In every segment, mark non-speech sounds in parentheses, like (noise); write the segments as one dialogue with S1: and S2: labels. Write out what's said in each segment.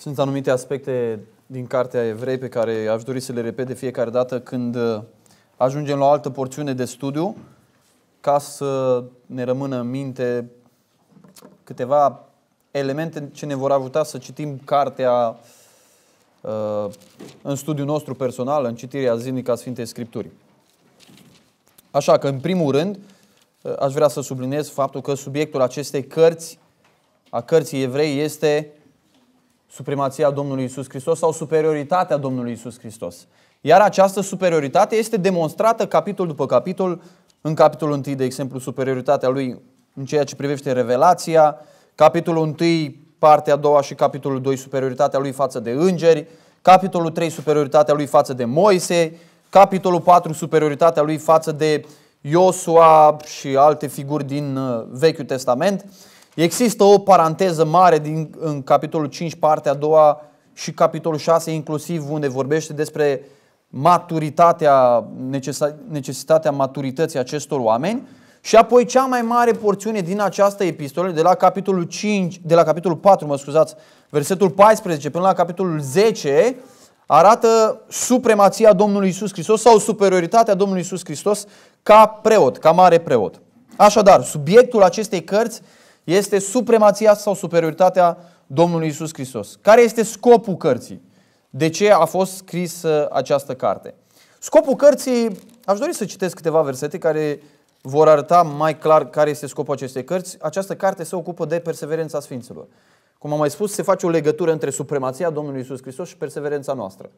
S1: Sunt anumite aspecte din Cartea Evrei pe care aș dori să le repet de fiecare dată când uh, ajungem la o altă porțiune de studiu, ca să ne rămână în minte câteva elemente ce ne vor ajuta să citim cartea uh, în studiul nostru personal, în citirea zilnică a Sfintei Scripturii. Așa că, în primul rând, uh, aș vrea să subliniez faptul că subiectul acestei cărți, a cărții evrei, este supremația Domnului Isus Hristos sau superioritatea Domnului Isus Hristos. Iar această superioritate este demonstrată capitol după capitol, în capitolul 1, de exemplu, superioritatea lui în ceea ce privește revelația, capitolul 1, partea a doua și capitolul 2, superioritatea lui față de îngeri, capitolul 3, superioritatea lui față de Moise, capitolul 4, superioritatea lui față de Iosua și alte figuri din uh, Vechiul Testament, Există o paranteză mare din, în capitolul 5, partea a doua și capitolul 6 inclusiv, unde vorbește despre maturitatea, necesitatea maturității acestor oameni. Și apoi cea mai mare porțiune din această epistolă, de la capitolul 5, de la capitolul 4, mă scuzați, versetul 14 până la capitolul 10, arată supremația Domnului Isus Hristos sau superioritatea Domnului Isus Hristos ca preot, ca mare preot. Așadar, subiectul acestei cărți este supremația sau superioritatea Domnului Isus Hristos. Care este scopul cărții? De ce a fost scrisă această carte? Scopul cărții, aș dori să citesc câteva versete care vor arăta mai clar care este scopul acestei cărți. Această carte se ocupă de perseverența Sfinților. Cum am mai spus, se face o legătură între supremația Domnului Isus Hristos și perseverența noastră.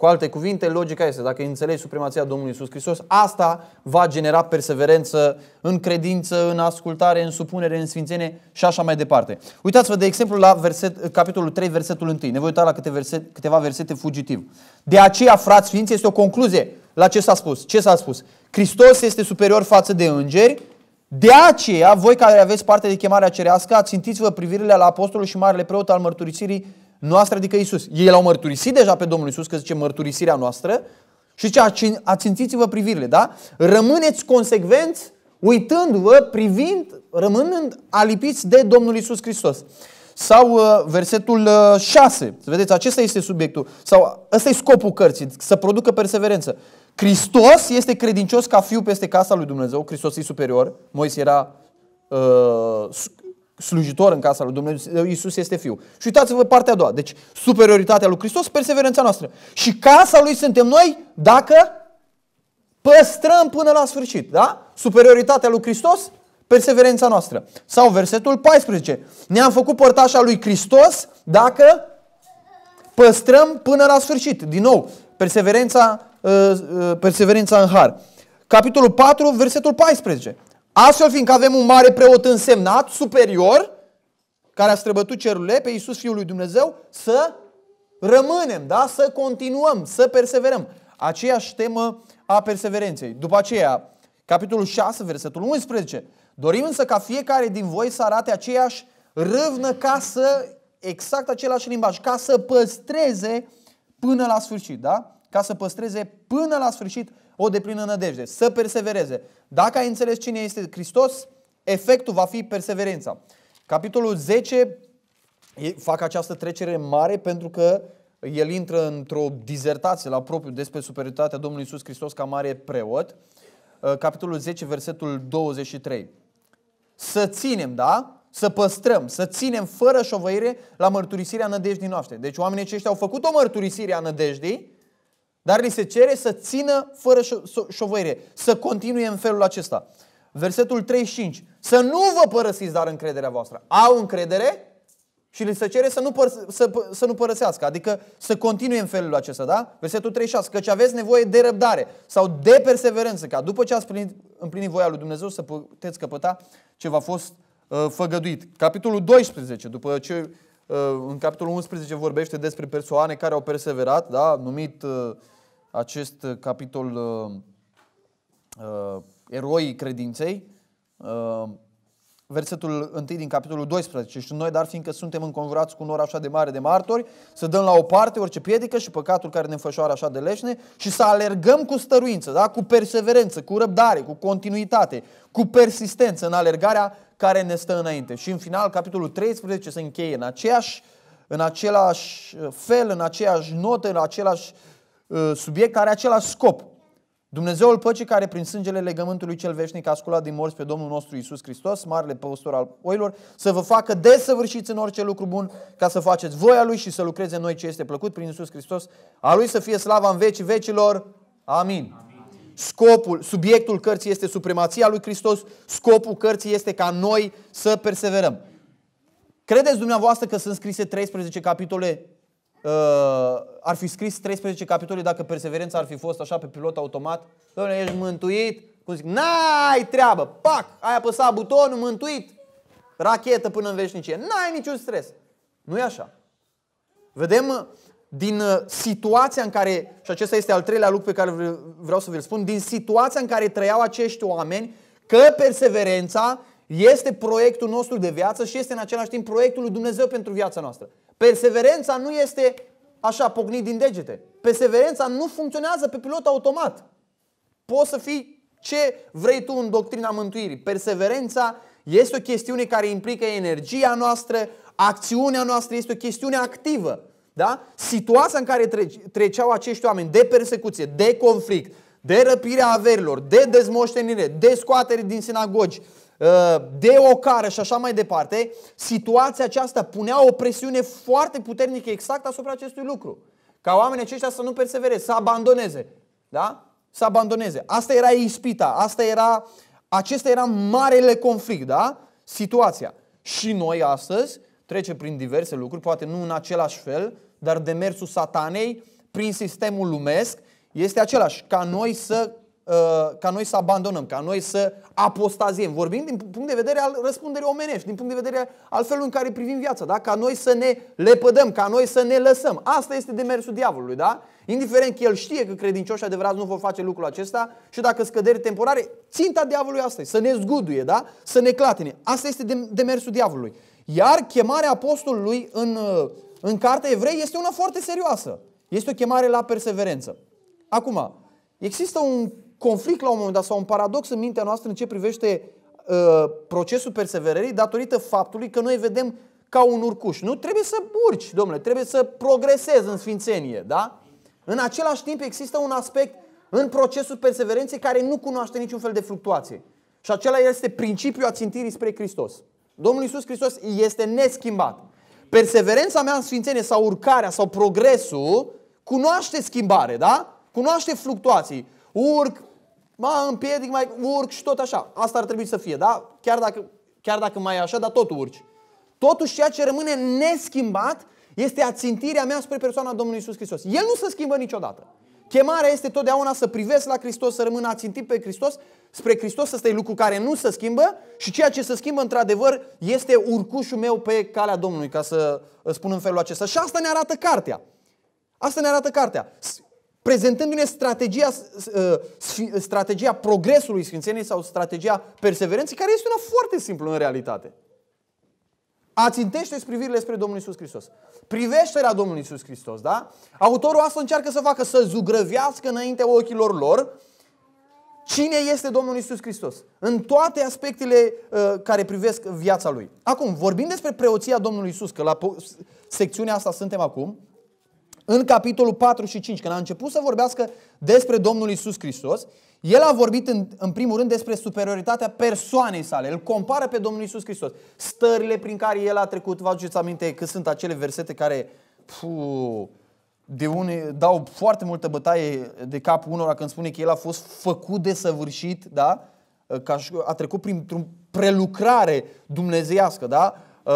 S1: Cu alte cuvinte, logica este, dacă înțelegi supremația Domnului Iisus Hristos, asta va genera perseverență în credință, în ascultare, în supunere, în sfințenie și așa mai departe. Uitați-vă, de exemplu, la verset, capitolul 3, versetul 1. Ne voi uita la câte verset, câteva versete fugitiv. De aceea, frați sfinții, este o concluzie la ce s-a spus. Ce s-a spus? Hristos este superior față de îngeri, de aceea, voi care aveți parte de chemarea cerească, țintiți vă privirile la apostolul și marele preot al mărturisirii Noastră adică Isus. Ei l-au mărturisit deja pe Domnul Isus, că zice mărturisirea noastră, și zice, ațintiți-vă privirile, da? Rămâneți consecvenți, uitându-vă, privind, rămânând alipiți de Domnul Isus Hristos. Sau uh, versetul 6, uh, vedeți, acesta este subiectul, sau ăsta e scopul cărții, să producă perseverență. Hristos este credincios ca fiu peste casa lui Dumnezeu, Hristos e superior, Moise era uh, slujitor în casa lui Dumnezeu, Iisus este fiu. Și uitați-vă partea a doua, deci superioritatea lui Hristos, perseverența noastră. Și casa lui suntem noi dacă păstrăm până la sfârșit, da? Superioritatea lui Hristos, perseverența noastră. Sau versetul 14, ne-am făcut părtașa lui Hristos dacă păstrăm până la sfârșit. Din nou, perseverența, uh, uh, perseverența în har. Capitolul 4, versetul 14. Astfel, fiindcă avem un mare preot însemnat, superior, care a străbătut cerurile pe Iisus Fiul lui Dumnezeu, să rămânem, da? să continuăm, să perseverăm. Aceeași temă a perseverenței. După aceea, capitolul 6, versetul 11. Dorim însă ca fiecare din voi să arate aceeași râvnă ca să, exact același limbaj, ca să păstreze până la sfârșit, da? Ca să păstreze până la sfârșit o deplină nădejde, să persevereze. Dacă ai înțeles cine este Hristos, efectul va fi perseverența. Capitolul 10 fac această trecere mare pentru că el intră într-o dizertație la propriu despre superioritatea Domnului Isus Hristos ca mare preot. Uh, capitolul 10, versetul 23. Să ținem, da? Să păstrăm, să ținem fără șovăire la mărturisirea nădejdii noastre. Deci oamenii aceștia au făcut o mărturisire a nădejdii, dar li se cere să țină fără șovăire, să continue în felul acesta. Versetul 35. Să nu vă părăsiți dar încrederea voastră. Au încredere și li se cere să nu, să, să nu părăsească, adică să continue în felul acesta, da? Versetul 36. Căci aveți nevoie de răbdare sau de perseverență, ca după ce ați plinit, împlinit voia lui Dumnezeu să puteți căpăta ce v-a fost uh, făgăduit. Capitolul 12, după ce uh, în capitolul 11 vorbește despre persoane care au perseverat, da? Numit uh, acest uh, capitol uh, uh eroii credinței, uh, versetul 1 din capitolul 12. Și noi, dar fiindcă suntem înconjurați cu un așa de mare de martori, să dăm la o parte orice piedică și păcatul care ne înfășoară așa de leșne și să alergăm cu stăruință, da? cu perseverență, cu răbdare, cu continuitate, cu persistență în alergarea care ne stă înainte. Și în final, capitolul 13 se încheie în aceeași în același uh, fel, în aceeași notă, în același uh, Uh, subiect care are același scop. Dumnezeul păcii care prin sângele legământului cel veșnic a sculat din morți pe Domnul nostru Isus Hristos, marele păstor al oilor, să vă facă desăvârșiți în orice lucru bun ca să faceți voia Lui și să lucreze în noi ce este plăcut prin Isus Hristos. A Lui să fie slava în vecii vecilor. Amin. Amin. Scopul, subiectul cărții este supremația lui Hristos, scopul cărții este ca noi să perseverăm. Credeți dumneavoastră că sunt scrise 13 capitole Uh, ar fi scris 13 capitole dacă perseverența ar fi fost așa pe pilot automat. Domnule, ești mântuit? Cum zic, n-ai treabă, pac, ai apăsat butonul, mântuit, rachetă până în veșnicie. N-ai niciun stres. nu e așa. Vedem uh, din uh, situația în care, și acesta este al treilea lucru pe care vreau să vi-l spun, din situația în care trăiau acești oameni, că perseverența este proiectul nostru de viață și este în același timp proiectul lui Dumnezeu pentru viața noastră. Perseverența nu este așa, pocnit din degete. Perseverența nu funcționează pe pilot automat. Poți să fii ce vrei tu în doctrina mântuirii. Perseverența este o chestiune care implică energia noastră, acțiunea noastră, este o chestiune activă. Da? Situația în care treceau acești oameni de persecuție, de conflict, de răpirea averilor, de dezmoștenire, de scoatere din sinagogi, Uh, de o cară și așa mai departe, situația aceasta punea o presiune foarte puternică exact asupra acestui lucru. Ca oamenii aceștia să nu persevereze, să abandoneze. Da? Să abandoneze. Asta era ispita, asta era, acesta era marele conflict, da? Situația. Și noi astăzi trecem prin diverse lucruri, poate nu în același fel, dar demersul satanei prin sistemul lumesc este același, ca noi să Uh, ca noi să abandonăm, ca noi să apostaziem. Vorbim din punct de vedere al răspunderii omenești, din punct de vedere al felului în care privim viața, da? ca noi să ne lepădăm, ca noi să ne lăsăm. Asta este demersul diavolului, da? Indiferent că el știe că credincioșii adevărați nu vor face lucrul acesta și dacă scăderi temporare, ținta diavolului asta e, să ne zguduie, da? să ne clatine. Asta este demersul diavolului. Iar chemarea apostolului în, uh, în cartea evrei este una foarte serioasă. Este o chemare la perseverență. Acum, există un conflict la un moment dat sau un paradox în mintea noastră în ce privește uh, procesul perseverării datorită faptului că noi vedem ca un urcuș. Nu trebuie să urci, domnule, trebuie să progresezi în sfințenie, da? În același timp există un aspect în procesul perseverenței care nu cunoaște niciun fel de fluctuație. Și acela este principiul ațintirii spre Hristos. Domnul Iisus Hristos este neschimbat. Perseverența mea în sfințenie sau urcarea sau progresul cunoaște schimbare, da? Cunoaște fluctuații. Urc, mă împiedic, mai urc și tot așa. Asta ar trebui să fie, da? Chiar dacă, chiar dacă mai e așa, dar tot urci. Totuși, ceea ce rămâne neschimbat este ațintirea mea spre persoana Domnului Isus Hristos. El nu se schimbă niciodată. Chemarea este totdeauna să privesc la Hristos, să rămână ațintit pe Hristos, spre Hristos, să e lucru care nu se schimbă și ceea ce se schimbă într-adevăr este urcușul meu pe calea Domnului, ca să spun în felul acesta. Și asta ne arată cartea. Asta ne arată cartea prezentându-ne strategia, uh, strategia progresului Sfințeniei sau strategia perseverenței, care este una foarte simplă în realitate. Ațintește-ți privirile spre Domnul Isus Hristos. Privește la Domnul Isus Hristos, da? Autorul asta încearcă să facă, să zugrăvească înainte ochilor lor cine este Domnul Isus Hristos. În toate aspectele uh, care privesc viața lui. Acum, vorbim despre preoția Domnului Isus, că la secțiunea asta suntem acum, în capitolul 4 și 5, când a început să vorbească despre Domnul Isus Hristos, el a vorbit în, în primul rând despre superioritatea persoanei sale. Îl compară pe Domnul Isus Hristos. Stările prin care el a trecut, vă aduceți aminte că sunt acele versete care pu, de une, dau foarte multă bătaie de cap unora când spune că el a fost făcut de săvârșit, da? Că a trecut printr-o prelucrare dumnezeiască, da? Uh,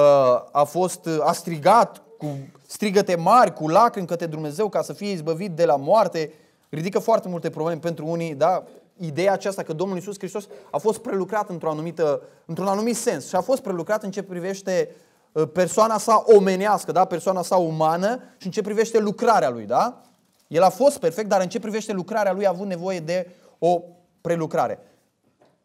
S1: a fost, a strigat cu strigăte mari, cu lacrimi către Dumnezeu ca să fie izbăvit de la moarte, ridică foarte multe probleme pentru unii, da? Ideea aceasta că Domnul Isus Hristos a fost prelucrat într-o anumită, într-un anumit sens și a fost prelucrat în ce privește ă, persoana sa omenească, da? persoana sa umană și în ce privește lucrarea lui. Da? El a fost perfect, dar în ce privește lucrarea lui a avut nevoie de o prelucrare.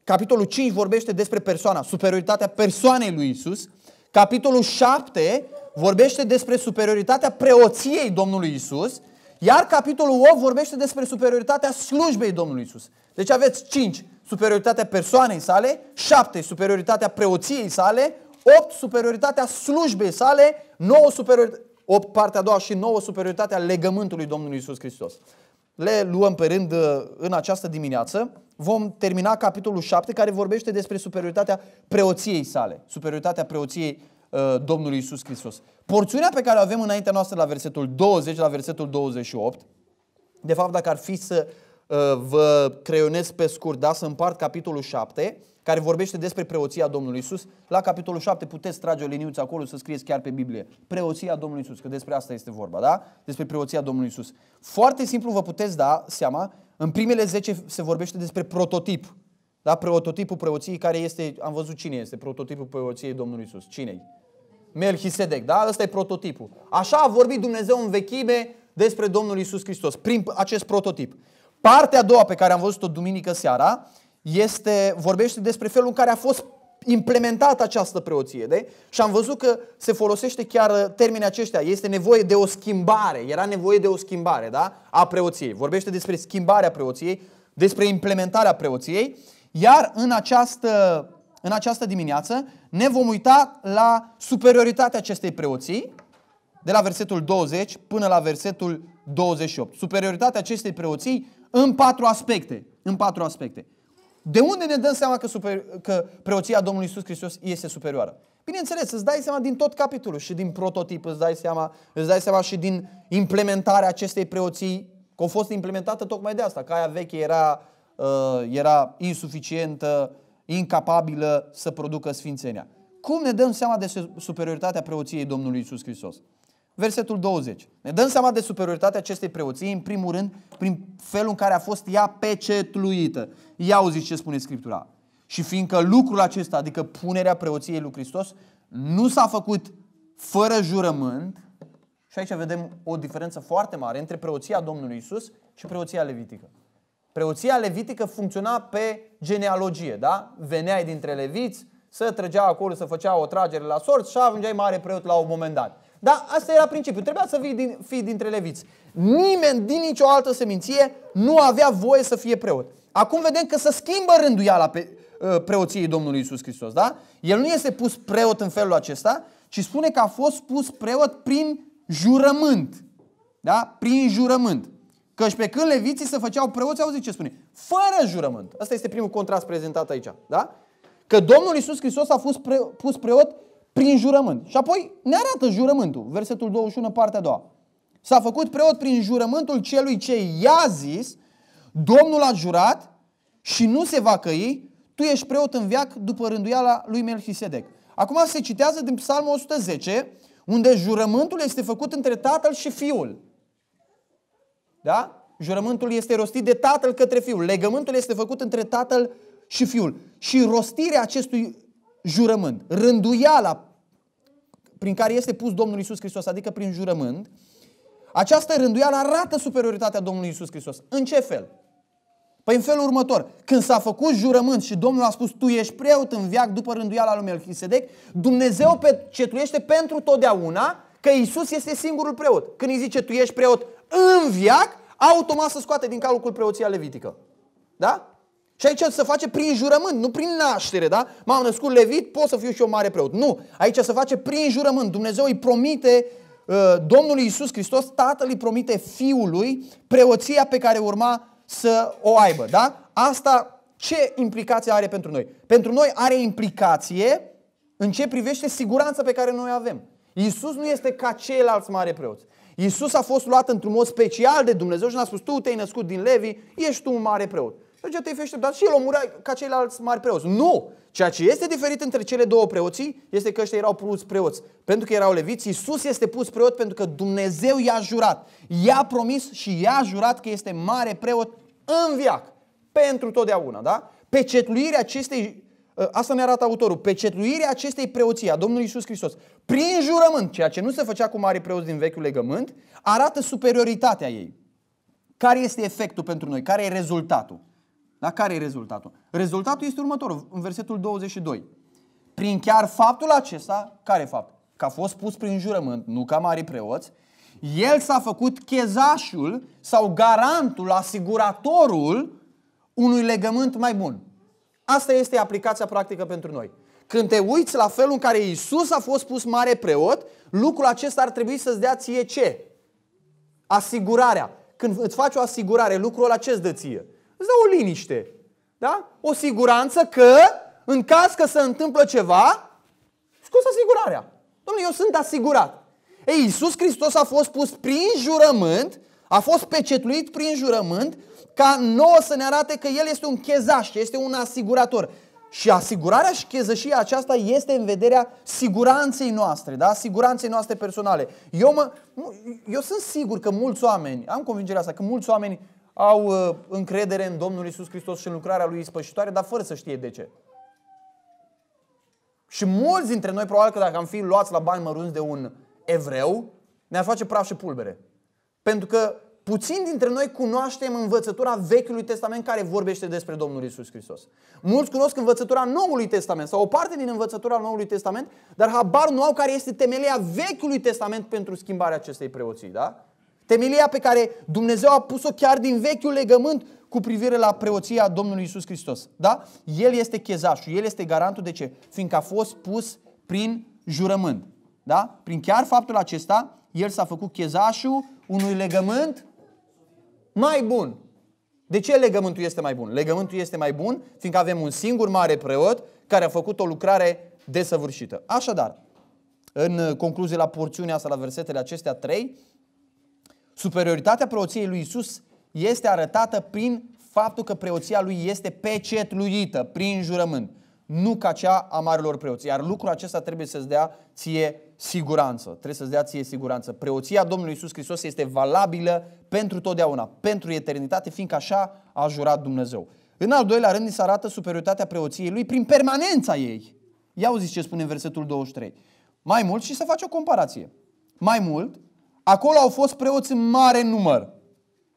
S1: Capitolul 5 vorbește despre persoana, superioritatea persoanei lui Isus, capitolul 7, vorbește despre superioritatea preoției Domnului Isus, iar capitolul 8 vorbește despre superioritatea slujbei Domnului Isus. Deci aveți 5, superioritatea persoanei sale, 7, superioritatea preoției sale, 8, superioritatea slujbei sale, 9, superioritatea 8, partea a doua și 9, superioritatea legământului Domnului Isus Hristos le luăm pe rând uh, în această dimineață. Vom termina capitolul 7 care vorbește despre superioritatea preoției sale, superioritatea preoției uh, Domnului Isus Hristos. Porțiunea pe care o avem înaintea noastră la versetul 20, la versetul 28, de fapt dacă ar fi să Uh, vă creionez pe scurt, da, să împart capitolul 7, care vorbește despre preoția Domnului Isus. La capitolul 7 puteți trage o liniuță acolo să scrieți chiar pe Biblie. Preoția Domnului Isus, că despre asta este vorba, da? Despre preoția Domnului Isus. Foarte simplu vă puteți da seama, în primele 10 se vorbește despre prototip. Da? Prototipul preoției care este, am văzut cine este, prototipul preoției Domnului Isus. Cine-i? Melchisedec, da? Ăsta e prototipul. Așa a vorbit Dumnezeu în vechime despre Domnul Isus Hristos, prin acest prototip. Partea a doua pe care am văzut-o duminică seara este, vorbește despre felul în care a fost implementată această preoție. De? Și am văzut că se folosește chiar uh, termenii aceștia. Este nevoie de o schimbare. Era nevoie de o schimbare da? a preoției. Vorbește despre schimbarea preoției, despre implementarea preoției. Iar în această, în această dimineață ne vom uita la superioritatea acestei preoții, de la versetul 20 până la versetul 28. Superioritatea acestei preoții în patru aspecte. În patru aspecte. De unde ne dăm seama că, super, că preoția Domnului Isus Hristos este superioară? Bineînțeles, îți dai seama din tot capitolul și din prototip, îți dai seama, îți dai seama și din implementarea acestei preoții, că a fost implementată tocmai de asta, că aia veche era, uh, era insuficientă, incapabilă să producă sfințenia. Cum ne dăm seama de superioritatea preoției Domnului Isus Hristos? versetul 20. Ne dăm seama de superioritatea acestei preoții, în primul rând, prin felul în care a fost ea pecetluită. Ia auziți ce spune Scriptura. Și fiindcă lucrul acesta, adică punerea preoției lui Hristos, nu s-a făcut fără jurământ, și aici vedem o diferență foarte mare între preoția Domnului Isus și preoția levitică. Preoția levitică funcționa pe genealogie, da? Veneai dintre leviți, să trăgea acolo, să făcea o tragere la sorți și ajungeai mare preot la un moment dat. Dar asta era principiul. Trebuia să fii, din, fii dintre leviți. Nimeni din nicio altă seminție nu avea voie să fie preot. Acum vedem că se schimbă rânduiala pe, uh, preoției Domnului Isus Hristos. Da? El nu este pus preot în felul acesta, ci spune că a fost pus preot prin jurământ. Da? Prin jurământ. Căci pe când leviții se făceau preoți, auzi ce spune? Fără jurământ. Asta este primul contrast prezentat aici. Da? Că Domnul Isus Hristos a fost pre, pus preot prin jurământ. Și apoi ne arată jurământul, versetul 21, partea a doua. S-a făcut preot prin jurământul celui ce i-a zis, Domnul a jurat și nu se va căi, tu ești preot în viac după rânduiala lui Melchisedec. Acum se citează din Psalmul 110, unde jurământul este făcut între tatăl și fiul. Da? Jurământul este rostit de tatăl către fiul. Legământul este făcut între tatăl și fiul. Și rostirea acestui jurământ. Rânduiala prin care este pus Domnul Isus Hristos, adică prin jurământ, această rânduială arată superioritatea Domnului Isus Hristos. În ce fel? Păi în felul următor, când s-a făcut jurământ și Domnul a spus tu ești preot în viac după rânduiala lui Melchisedec, Dumnezeu cetuiește pentru totdeauna că Isus este singurul preot. Când îi zice tu ești preot în viac, automat să scoate din calcul preoția levitică. Da? Și aici se face prin jurământ, nu prin naștere, da? M-am născut levit, pot să fiu și eu mare preot. Nu, aici se face prin jurământ. Dumnezeu îi promite uh, Domnului Isus Hristos, Tatăl îi promite Fiului preoția pe care urma să o aibă, da? Asta ce implicație are pentru noi? Pentru noi are implicație în ce privește siguranța pe care noi avem. Isus nu este ca ceilalți mare preoți. Isus a fost luat într-un mod special de Dumnezeu și ne-a spus, tu te-ai născut din Levi, ești tu un mare preot te te-ai fi dar și el omurea ca ceilalți mari preoți. Nu! Ceea ce este diferit între cele două preoții este că ăștia erau pus preoți. Pentru că erau leviți, Iisus este pus preot pentru că Dumnezeu i-a jurat. I-a promis și i-a jurat că este mare preot în viac. Pentru totdeauna, da? Pecetluirea acestei ă, Asta ne arată autorul. Pecetluirea acestei preoții a Domnului Isus Hristos prin jurământ, ceea ce nu se făcea cu mari preoți din vechiul legământ, arată superioritatea ei. Care este efectul pentru noi? Care e rezultatul? Dar Care e rezultatul? Rezultatul este următorul, în versetul 22. Prin chiar faptul acesta, care fapt? Că a fost pus prin jurământ, nu ca mari preoți, el s-a făcut chezașul sau garantul, asiguratorul unui legământ mai bun. Asta este aplicația practică pentru noi. Când te uiți la felul în care Isus a fost pus mare preot, lucrul acesta ar trebui să-ți dea ție ce? Asigurarea. Când îți faci o asigurare, lucrul acesta dă ție. Îți dă o liniște, da? O siguranță că, în caz că se întâmplă ceva, scos asigurarea. Domnule, eu sunt asigurat. Ei, Iisus Hristos a fost pus prin jurământ, a fost pecetluit prin jurământ, ca nouă să ne arate că El este un chezaș, este un asigurator. Și asigurarea și chezășia aceasta este în vederea siguranței noastre, da? siguranței noastre personale. Eu, mă, eu sunt sigur că mulți oameni, am convingerea asta, că mulți oameni au uh, încredere în Domnul Isus Hristos și în lucrarea Lui ispășitoare, dar fără să știe de ce. Și mulți dintre noi, probabil că dacă am fi luați la bani mărunți de un evreu, ne-ar face praf și pulbere. Pentru că puțin dintre noi cunoaștem învățătura Vechiului Testament care vorbește despre Domnul Isus Hristos. Mulți cunosc învățătura Noului Testament sau o parte din învățătura Noului Testament, dar habar nu au care este temelia Vechiului Testament pentru schimbarea acestei preoții, da? Temelia pe care Dumnezeu a pus-o chiar din vechiul legământ cu privire la preoția Domnului Isus Hristos. Da? El este chezașul, el este garantul de ce? Fiindcă a fost pus prin jurământ. Da? Prin chiar faptul acesta, el s-a făcut chezașul unui legământ mai bun. De ce legământul este mai bun? Legământul este mai bun fiindcă avem un singur mare preot care a făcut o lucrare desăvârșită. Așadar, în concluzie la porțiunea asta, la versetele acestea 3, Superioritatea preoției lui Isus este arătată prin faptul că preoția lui este pecetluită prin jurământ, nu ca cea a marilor preoți. Iar lucrul acesta trebuie să-ți dea ție siguranță. Trebuie să-ți dea ție siguranță. Preoția Domnului Isus Hristos este valabilă pentru totdeauna, pentru eternitate, fiindcă așa a jurat Dumnezeu. În al doilea rând, ni se arată superioritatea preoției lui prin permanența ei. Ia uziți ce spune în versetul 23. Mai mult și să face o comparație. Mai mult, Acolo au fost preoți în mare număr,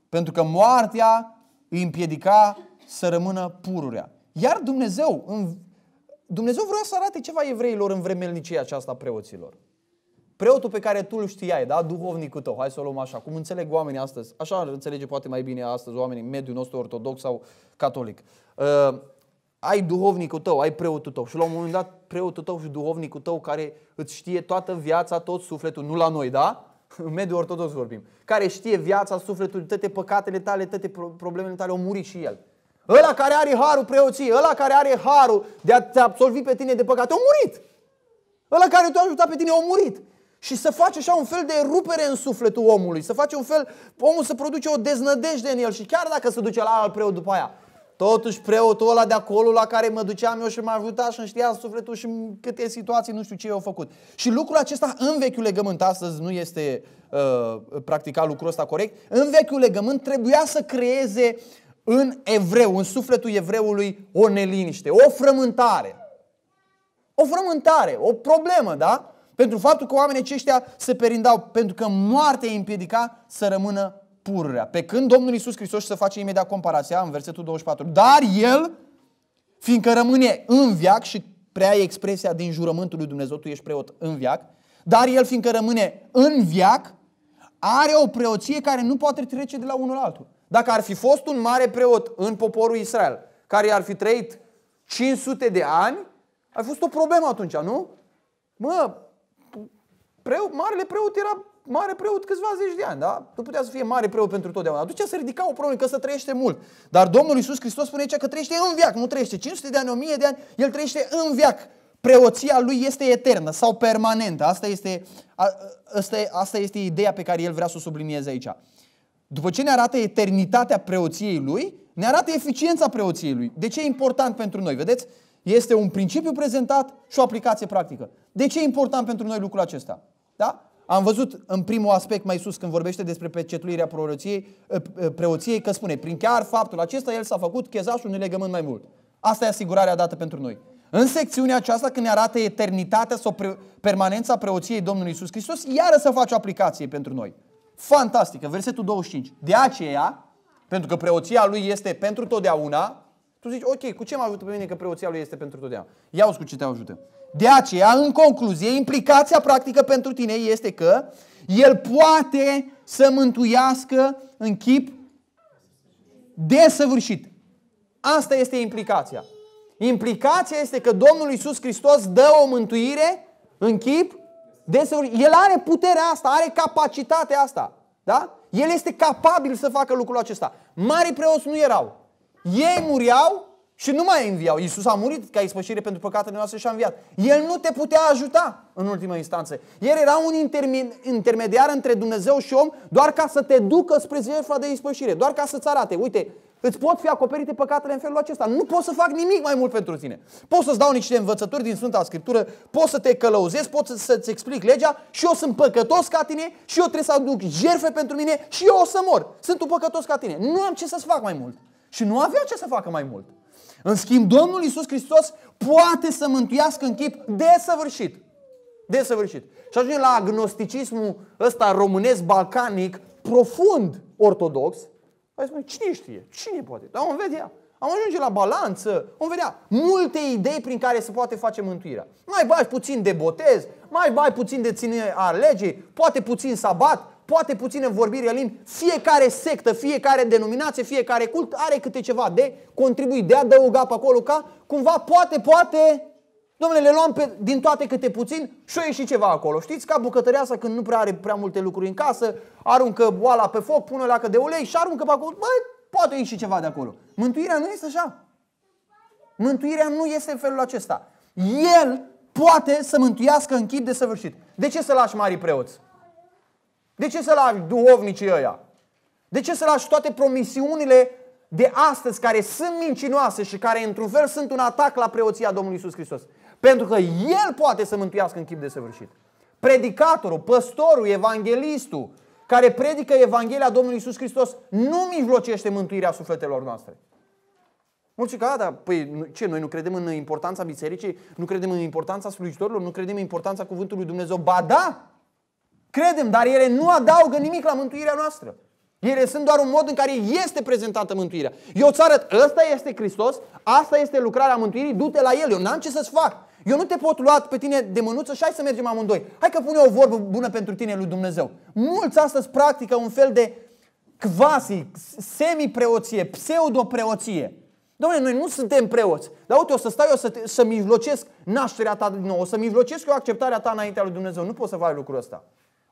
S1: pentru că moartea îi împiedica să rămână pururea. Iar Dumnezeu, în... Dumnezeu vrea să arate ceva evreilor în vremelnicia aceasta preoților. Preotul pe care tu îl știai, da? Duhovnicul tău, hai să o luăm așa, cum înțeleg oamenii astăzi, așa înțelege poate mai bine astăzi oamenii, mediul nostru ortodox sau catolic. Uh, ai duhovnicul tău, ai preotul tău și la un moment dat preotul tău și duhovnicul tău care îți știe toată viața, tot sufletul, nu la noi, da? (laughs) în mediul ortodox vorbim, care știe viața, sufletul, toate păcatele tale, toate problemele tale, au murit și el. Ăla care are harul preoției, ăla care are harul de a te absolvi pe tine de păcate, au murit. Ăla care te-a ajutat pe tine, au murit. Și să face așa un fel de rupere în sufletul omului, să face un fel, omul să produce o deznădejde în el și chiar dacă se duce la alt preot după aia, Totuși preotul ăla de acolo la care mă duceam eu și m-a ajutat și îmi știa sufletul și câte situații nu știu ce eu făcut. Și lucrul acesta în vechiul legământ, astăzi nu este uh, practicat lucrul ăsta corect, în vechiul legământ trebuia să creeze în evreu, în sufletul evreului, o neliniște, o frământare. O frământare, o problemă, da? Pentru faptul că oamenii aceștia se perindau, pentru că moartea îi împiedica să rămână pururea. Pe când Domnul Iisus Hristos să face imediat comparația în versetul 24. Dar el, fiindcă rămâne în viac și prea expresia din jurământul lui Dumnezeu, tu ești preot în viac, dar el fiindcă rămâne în viac, are o preoție care nu poate trece de la unul la altul. Dacă ar fi fost un mare preot în poporul Israel, care ar fi trăit 500 de ani, ar fi fost o problemă atunci, nu? Mă, preot, marele preot era mare preot câțiva zeci de ani, da? Nu putea să fie mare preot pentru totdeauna. Atunci se ridica o problemă că să trăiește mult. Dar Domnul Iisus Hristos spune aici că trăiește în viac, nu trăiește 500 de ani, 1000 de ani, el trăiește în viac. Preoția lui este eternă sau permanentă. Asta este, a, asta, asta este ideea pe care el vrea să o sublinieze aici. După ce ne arată eternitatea preoției lui, ne arată eficiența preoției lui. De ce e important pentru noi? Vedeți? Este un principiu prezentat și o aplicație practică. De ce e important pentru noi lucrul acesta? Da? Am văzut în primul aspect mai sus când vorbește despre pecetuirea preoției, ă, ă, preoției că spune prin chiar faptul acesta el s-a făcut chezașul unui legământ mai mult. Asta e asigurarea dată pentru noi. În secțiunea aceasta când ne arată eternitatea sau pre- permanența preoției Domnului Isus Hristos, iară să face o aplicație pentru noi. Fantastică, versetul 25. De aceea, pentru că preoția lui este pentru totdeauna, tu zici, ok, cu ce mă ajută pe mine că preoția lui este pentru totdeauna? Ia-o cu ce te ajută. De aceea, în concluzie, implicația practică pentru tine este că el poate să mântuiască în chip desăvârșit. Asta este implicația. Implicația este că Domnul Iisus Hristos dă o mântuire în chip desăvârșit. El are puterea asta, are capacitatea asta. Da? El este capabil să facă lucrul acesta. Mari preoți nu erau. Ei muriau. Și nu mai înviau. Iisus a murit ca ispășire pentru păcatele noastre și a înviat. El nu te putea ajuta în ultima instanță. El era un intermediar între Dumnezeu și om doar ca să te ducă spre jertfa de ispășire, doar ca să-ți arate. Uite, Îți pot fi acoperite păcatele în felul acesta. Nu pot să fac nimic mai mult pentru tine. Pot să-ți dau niște învățături din Sfânta Scriptură, pot să te călăuzesc, pot să-ți explic legea și eu sunt păcătos ca tine și eu trebuie să aduc jerfe pentru mine și eu o să mor. Sunt un păcătos ca tine. Nu am ce să-ți fac mai mult. Și nu avea ce să facă mai mult. În schimb, Domnul Iisus Hristos poate să mântuiască în chip desăvârșit. Desăvârșit. Și ajunge la agnosticismul ăsta românesc, balcanic, profund ortodox. Hai spune, cine știe? Cine poate? Dar vom vedea. Am ajunge la balanță, vom vedea multe idei prin care se poate face mântuirea. Mai bai puțin de botez, mai bai puțin de ține a legii, poate puțin sabat, poate puține vorbiri în limbi, fiecare sectă, fiecare denominație, fiecare cult are câte ceva de contribuit, de adăugat pe acolo ca cumva poate, poate, domnule, le luăm pe, din toate câte puțin și o ieși ceva acolo. Știți, ca bucătărea asta când nu prea are prea multe lucruri în casă, aruncă oala pe foc, pune leacă de ulei și aruncă pe acolo, băi, poate ieși ceva de acolo. Mântuirea nu este așa. Mântuirea nu este în felul acesta. El poate să mântuiască în chip de săvârșit. De ce să lași mari preoți? De ce să lași duhovnicii ăia? De ce să lași toate promisiunile de astăzi care sunt mincinoase și care într-un fel sunt un atac la preoția Domnului Isus Hristos? Pentru că El poate să mântuiască în chip de săvârșit. Predicatorul, păstorul, evanghelistul care predică Evanghelia Domnului Isus Hristos nu mijlocește mântuirea sufletelor noastre. Mulți că, da, păi ce, noi nu credem în importanța bisericii, nu credem în importanța slujitorilor, nu credem în importanța cuvântului Dumnezeu. Ba da, Credem, dar ele nu adaugă nimic la mântuirea noastră. Ele sunt doar un mod în care este prezentată mântuirea. Eu îți arăt, ăsta este Hristos, asta este lucrarea mântuirii, du-te la el, eu n-am ce să-ți fac. Eu nu te pot lua pe tine de mânuță și hai să mergem amândoi. Hai că pune o vorbă bună pentru tine lui Dumnezeu. Mulți astăzi practică un fel de quasi, semi-preoție, pseudo-preoție. Domnule, noi nu suntem preoți. Dar uite, o să stau eu să, să mijlocesc nașterea ta din nou, o să mijlocesc eu acceptarea ta înaintea lui Dumnezeu. Nu poți să faci lucrul ăsta.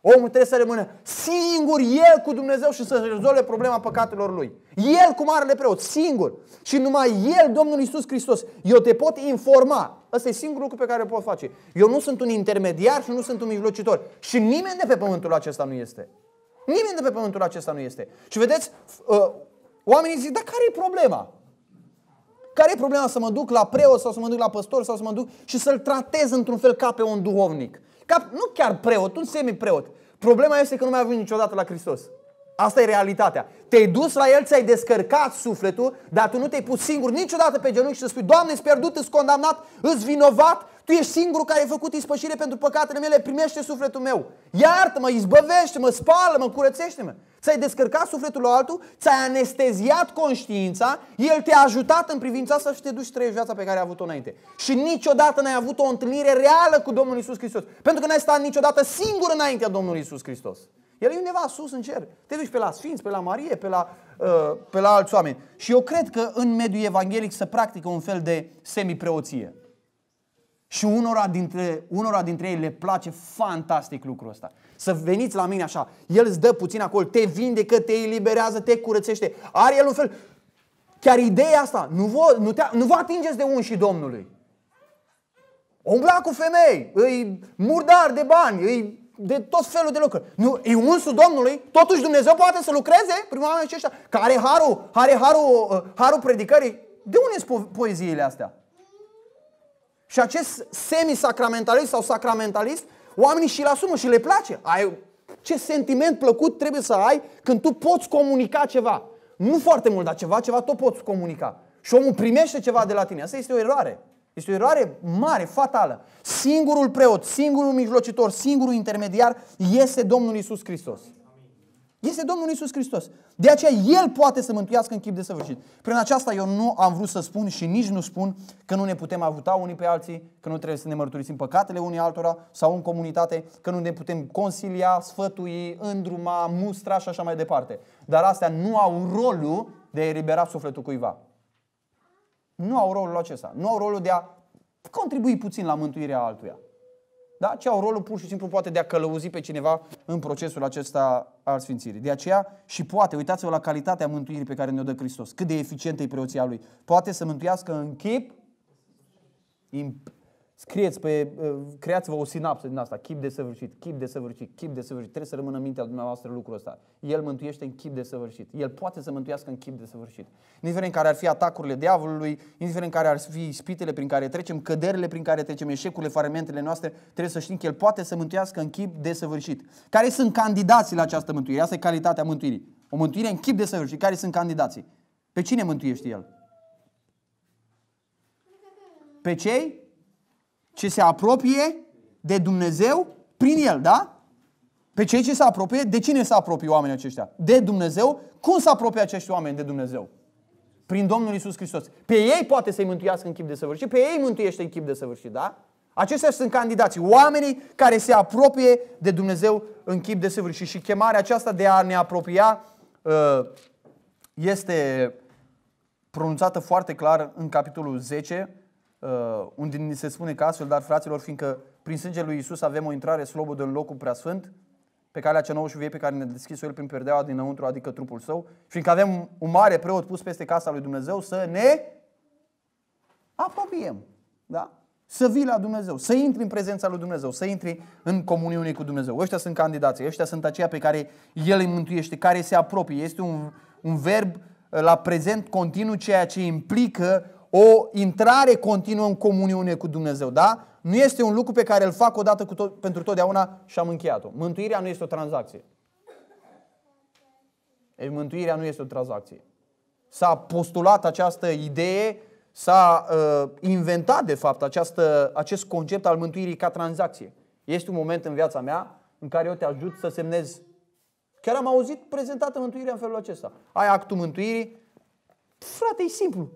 S1: Omul trebuie să rămână singur el cu Dumnezeu și să rezolve problema păcatelor lui. El cu marele preot, singur. Și numai el, Domnul Isus Hristos. Eu te pot informa. Ăsta e singurul lucru pe care îl pot face. Eu nu sunt un intermediar și nu sunt un mijlocitor. Și nimeni de pe pământul acesta nu este. Nimeni de pe pământul acesta nu este. Și vedeți, uh, oamenii zic, dar care e problema? Care e problema să mă duc la preot sau să mă duc la păstor sau să mă duc și să-l tratez într-un fel ca pe un duhovnic? Ca, nu chiar preot, un semi-preot. Problema este că nu mai ai niciodată la Hristos. Asta e realitatea. Te-ai dus la El, ți-ai descărcat sufletul, dar tu nu te-ai pus singur niciodată pe genunchi și să spui, Doamne, ești pierdut, ești condamnat, ești vinovat, tu ești singurul care ai făcut ispășire pentru păcatele mele, primește sufletul meu. Iartă-mă, izbăvește-mă, spală-mă, curățește-mă. Ți-ai descărcat sufletul la altul, ți-ai anesteziat conștiința, el te-a ajutat în privința asta și te duci trei viața pe care ai avut-o înainte. Și niciodată n-ai avut o întâlnire reală cu Domnul Isus Hristos. Pentru că n-ai stat niciodată singur înaintea Domnului Isus Hristos. El e undeva sus în cer. Te duci pe la Sfinți, pe la Marie, pe la, uh, pe la alți oameni. Și eu cred că în mediul evanghelic se practică un fel de semipreoție. Și unora dintre, unora dintre ei le place fantastic lucrul ăsta. Să veniți la mine așa, el îți dă puțin acolo, te vindecă, te eliberează, te curățește. Are el un fel, chiar ideea asta, nu vă, nu te, nu vă atingeți de și Domnului. Umbla cu femei, îi murdar de bani, îi de tot felul de lucruri. Nu, e unsul Domnului, totuși Dumnezeu poate să lucreze prin oameni aceștia, care are harul, are harul, uh, harul predicării. De unde sunt po- poeziile astea? Și acest semi-sacramentalist sau sacramentalist, oamenii și-l asumă și le place. Ai, ce sentiment plăcut trebuie să ai când tu poți comunica ceva. Nu foarte mult, dar ceva, ceva tot poți comunica. Și omul primește ceva de la tine. Asta este o eroare. Este o eroare mare, fatală. Singurul preot, singurul mijlocitor, singurul intermediar este Domnul Isus Hristos. Este Domnul Isus Hristos. De aceea El poate să mântuiască în chip de săvârșit. Prin aceasta eu nu am vrut să spun și nici nu spun că nu ne putem ajuta unii pe alții, că nu trebuie să ne mărturisim păcatele unii altora sau în comunitate, că nu ne putem consilia, sfătui, îndruma, mustra și așa mai departe. Dar astea nu au rolul de a elibera sufletul cuiva. Nu au rolul acesta. Nu au rolul de a contribui puțin la mântuirea altuia da? ci au rolul pur și simplu poate de a călăuzi pe cineva în procesul acesta al sfințirii. De aceea și poate, uitați-vă la calitatea mântuirii pe care ne-o dă Hristos, cât de eficientă e preoția lui. Poate să mântuiască în chip scrieți pe, uh, creați-vă o sinapsă din asta, chip de săvârșit, chip de săvârșit, chip de săvârșit, trebuie să rămână în mintea dumneavoastră lucrul ăsta. El mântuiește în chip de săvârșit, El poate să mântuiască în chip de săvârșit. Indiferent care ar fi atacurile diavolului, indiferent care ar fi spitele prin care trecem, căderile prin care trecem, eșecurile, farimentele noastre, trebuie să știm că El poate să mântuiască în chip de săvârșit. Care sunt candidații la această mântuire? Asta e calitatea mântuirii. O mântuire în chip de săvârșit. Care sunt candidații? Pe cine mântuiește El? Pe cei ce se apropie de Dumnezeu prin el, da? Pe cei ce se apropie, de cine se apropie oamenii aceștia? De Dumnezeu. Cum se apropie acești oameni de Dumnezeu? Prin Domnul Isus Hristos. Pe ei poate să-i mântuiască în chip de săvârșit, pe ei mântuiește în chip de săvârșit, da? Aceștia sunt candidații, oamenii care se apropie de Dumnezeu în chip de săvârșit. Și chemarea aceasta de a ne apropia uh, este pronunțată foarte clar în capitolul 10, Uh, unde ni se spune că astfel, dar fraților, fiindcă prin sângele lui Isus avem o intrare slobodă în locul sfânt, pe calea cea nouă și vie pe care ne deschis el prin perdeaua dinăuntru, adică trupul său, fiindcă avem un mare preot pus peste casa lui Dumnezeu, să ne apropiem. Da? Să vii la Dumnezeu, să intri în prezența lui Dumnezeu, să intri în comuniune cu Dumnezeu. Ăștia sunt candidații, ăștia sunt aceia pe care El îi mântuiește, care se apropie. Este un, un verb uh, la prezent continuu, ceea ce implică o intrare continuă în comuniune cu Dumnezeu, da? Nu este un lucru pe care îl fac odată cu tot, pentru totdeauna și am încheiat-o. Mântuirea nu este o tranzacție. Ei, mântuirea nu este o tranzacție. S-a postulat această idee, s-a uh, inventat, de fapt, această, acest concept al mântuirii ca tranzacție. Este un moment în viața mea în care eu te ajut să semnezi. Chiar am auzit prezentată mântuirea în felul acesta. Ai actul mântuirii? Frate, e simplu.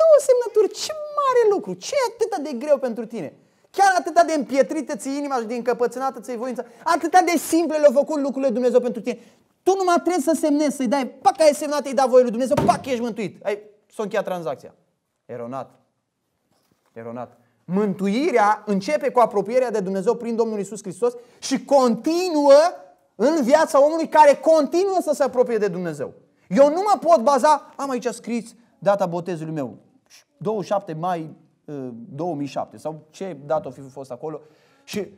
S1: Două semnături, ce mare lucru, ce e atât de greu pentru tine? Chiar atâta de împietrită ți inima și de încăpățânată ți voința, atâta de simple le au făcut lucrurile Dumnezeu pentru tine. Tu numai trebuie să semnezi, să-i dai, pac, ai semnat, îi da voie lui Dumnezeu, pac, ești mântuit. Ai, s-a încheiat tranzacția. Eronat. Eronat. Mântuirea începe cu apropierea de Dumnezeu prin Domnul Isus Hristos și continuă în viața omului care continuă să se apropie de Dumnezeu. Eu nu mă pot baza, am aici scris, data botezului meu, 27 mai 2007 uh, sau ce dată o fi fost acolo și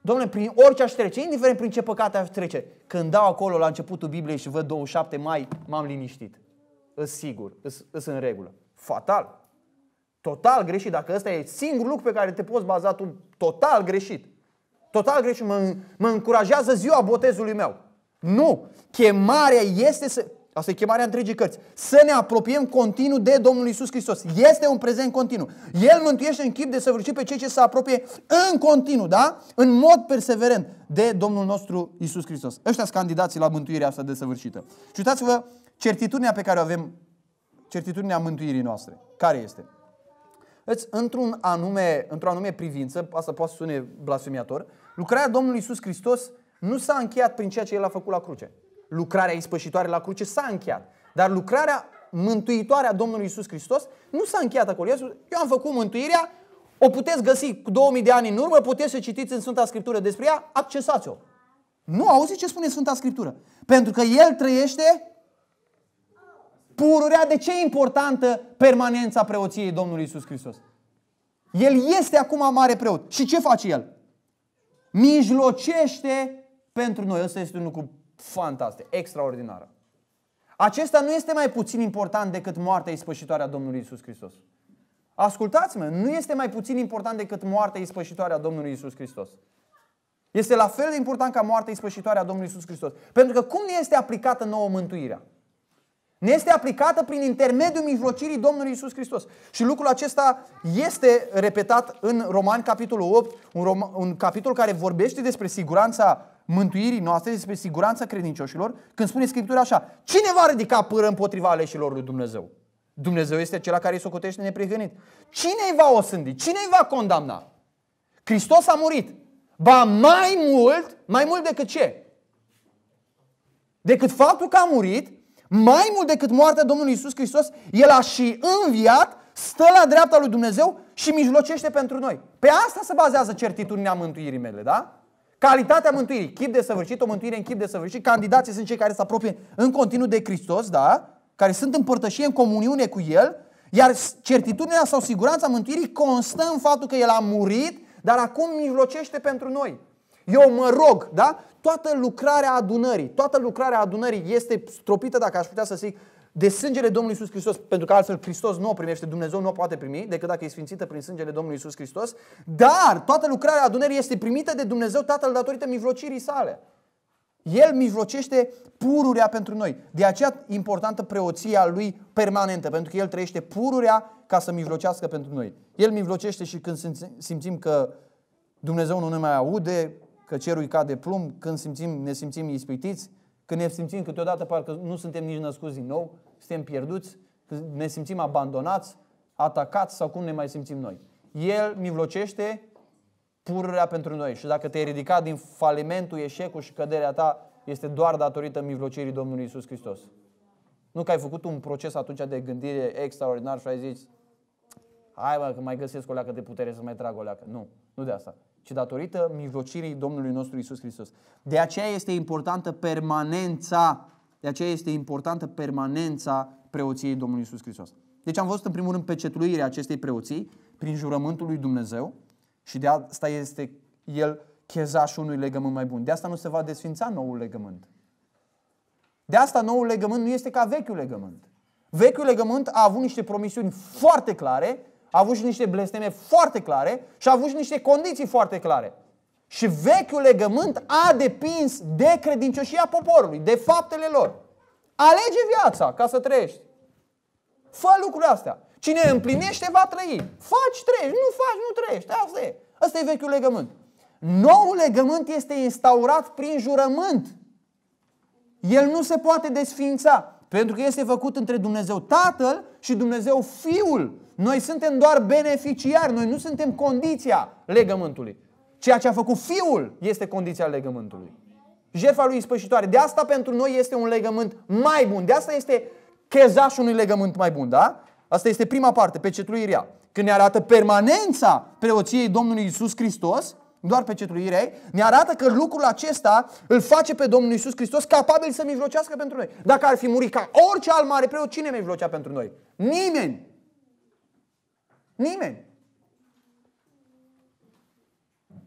S1: Domnule, prin orice aș trece, indiferent prin ce păcate aș trece, când dau acolo la începutul Bibliei și văd 27 mai, m-am liniștit. Îs sigur, îs, îs în regulă. Fatal. Total greșit. Dacă ăsta e singurul lucru pe care te poți baza tu, total greșit. Total greșit. Mă, mă încurajează ziua botezului meu. Nu. Chemarea este să... Asta e chemarea întregii cărți. Să ne apropiem continuu de Domnul Isus Hristos. Este un prezent continuu. El mântuiește în chip de săvârșit pe cei ce se apropie în continuu, da? În mod perseverent de Domnul nostru Isus Hristos. Ăștia sunt candidații la mântuirea asta de săvârșită. Și uitați-vă certitudinea pe care o avem, certitudinea mântuirii noastre. Care este? Deci, într-un anume, într-o anume privință, asta poate să sune blasfemiator, lucrarea Domnului Isus Hristos nu s-a încheiat prin ceea ce El a făcut la cruce lucrarea ispășitoare la cruce s-a încheiat. Dar lucrarea mântuitoare a Domnului Isus Hristos nu s-a încheiat acolo. eu am făcut mântuirea, o puteți găsi cu 2000 de ani în urmă, puteți să citiți în Sfânta Scriptură despre ea, accesați-o. Nu auzi ce spune Sfânta Scriptură. Pentru că El trăiește pururea. De ce e importantă permanența preoției Domnului Isus Hristos? El este acum mare preot. Și ce face El? Mijlocește pentru noi. Ăsta este un lucru fantastică, extraordinară. Acesta nu este mai puțin important decât moartea ispășitoare a Domnului Isus Hristos. Ascultați-mă, nu este mai puțin important decât moartea ispășitoare a Domnului Isus Hristos. Este la fel de important ca moartea ispășitoare a Domnului Isus Hristos. Pentru că cum ne este aplicată nouă mântuirea? Ne este aplicată prin intermediul mijlocirii Domnului Isus Hristos. Și lucrul acesta este repetat în Romani capitolul 8, un, rom- un capitol care vorbește despre siguranța mântuirii noastre, despre siguranța credincioșilor, când spune Scriptura așa, cine va ridica pâră împotriva aleșilor lui Dumnezeu? Dumnezeu este acela care îi socotește neprihănit. Cine îi va osândi? Cine îi va condamna? Hristos a murit. Ba mai mult, mai mult decât ce? Decât faptul că a murit, mai mult decât moartea Domnului Isus Hristos, El a și înviat, stă la dreapta lui Dumnezeu și mijlocește pentru noi. Pe asta se bazează certitudinea mântuirii mele, da? Calitatea mântuirii, chip de săvârșit, o mântuire în chip de săvârșit. Candidații sunt cei care se apropie în continuu de Hristos, da? Care sunt în părtășie, în comuniune cu El. Iar certitudinea sau siguranța mântuirii constă în faptul că El a murit, dar acum mijlocește pentru noi. Eu mă rog, da? Toată lucrarea adunării, toată lucrarea adunării este stropită, dacă aș putea să zic, de sângele Domnului Isus Hristos, pentru că altfel Hristos nu o primește, Dumnezeu nu o poate primi, decât dacă e sfințită prin sângele Domnului Isus Hristos, dar toată lucrarea adunării este primită de Dumnezeu Tatăl datorită mijlocirii sale. El mijlocește pururea pentru noi. De aceea importantă preoția lui permanentă, pentru că El trăiește pururea ca să mijlocească pentru noi. El mijlocește și când simțim că Dumnezeu nu ne mai aude, că cerul cade plumb, când simțim, ne simțim ispitiți, că ne simțim câteodată parcă nu suntem nici născuți din nou, suntem pierduți, când ne simțim abandonați, atacați sau cum ne mai simțim noi. El mivlocește pururea pentru noi și dacă te-ai ridicat din falimentul, eșecul și căderea ta, este doar datorită mivlocirii Domnului Isus Hristos. Nu că ai făcut un proces atunci de gândire extraordinar și ai zis, hai mă, că mai găsesc o leacă de putere să mai trag o leacă. Nu, nu de asta ci datorită mijlocirii Domnului nostru Isus Hristos. De aceea este importantă permanența, de aceea este importantă permanența preoției Domnului Isus Hristos. Deci am văzut în primul rând pecetuirea acestei preoții prin jurământul lui Dumnezeu și de asta este el chezașul unui legământ mai bun. De asta nu se va desfința noul legământ. De asta noul legământ nu este ca vechiul legământ. Vechiul legământ a avut niște promisiuni foarte clare a avut și niște blesteme foarte clare și a avut și niște condiții foarte clare. Și vechiul legământ a depins de credincioșia poporului, de faptele lor. Alege viața ca să trăiești. Fă lucrurile astea. Cine împlinește va trăi. Faci, trăiești. Nu faci, nu trăiești. Asta e. Asta e vechiul legământ. Noul legământ este instaurat prin jurământ. El nu se poate desfința, pentru că este făcut între Dumnezeu Tatăl și Dumnezeu Fiul. Noi suntem doar beneficiari, noi nu suntem condiția legământului. Ceea ce a făcut Fiul este condiția legământului. Jefa lui ispășitoare. De asta pentru noi este un legământ mai bun. De asta este chezașul unui legământ mai bun, da? Asta este prima parte, pecetluirea. Când ne arată permanența preoției Domnului Isus Hristos, doar pecetluirea ei, ne arată că lucrul acesta îl face pe Domnul Isus Hristos capabil să mijlocească pentru noi. Dacă ar fi murit ca orice alt mare preot, cine mijlocea pentru noi? Nimeni! Nimeni.